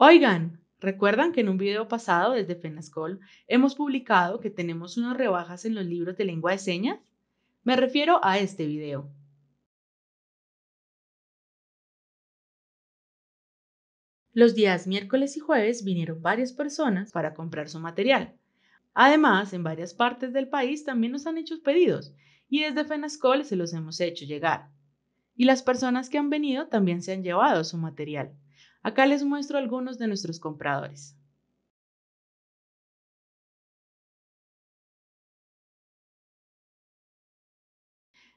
Oigan, recuerdan que en un video pasado desde Fenascol hemos publicado que tenemos unas rebajas en los libros de lengua de señas. Me refiero a este video. Los días miércoles y jueves vinieron varias personas para comprar su material. Además, en varias partes del país también nos han hecho pedidos y desde Fenascol se los hemos hecho llegar. Y las personas que han venido también se han llevado su material. Acá les muestro algunos de nuestros compradores.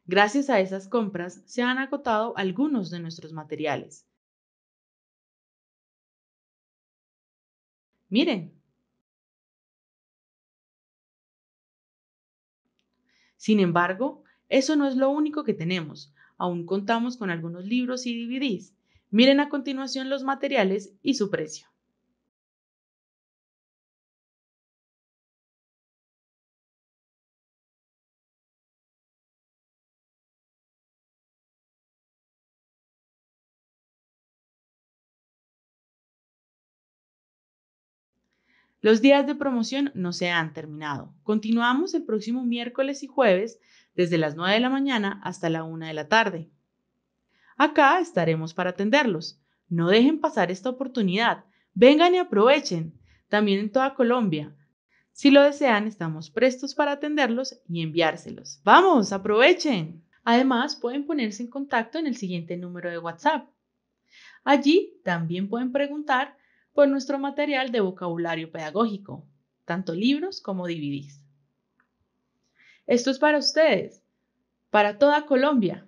Gracias a esas compras se han acotado algunos de nuestros materiales. Miren. Sin embargo, eso no es lo único que tenemos. Aún contamos con algunos libros y DVDs. Miren a continuación los materiales y su precio. Los días de promoción no se han terminado. Continuamos el próximo miércoles y jueves desde las 9 de la mañana hasta la 1 de la tarde. Acá estaremos para atenderlos. No dejen pasar esta oportunidad. Vengan y aprovechen. También en toda Colombia. Si lo desean, estamos prestos para atenderlos y enviárselos. ¡Vamos, aprovechen! Además, pueden ponerse en contacto en el siguiente número de WhatsApp. Allí también pueden preguntar por nuestro material de vocabulario pedagógico, tanto libros como DVDs. Esto es para ustedes, para toda Colombia.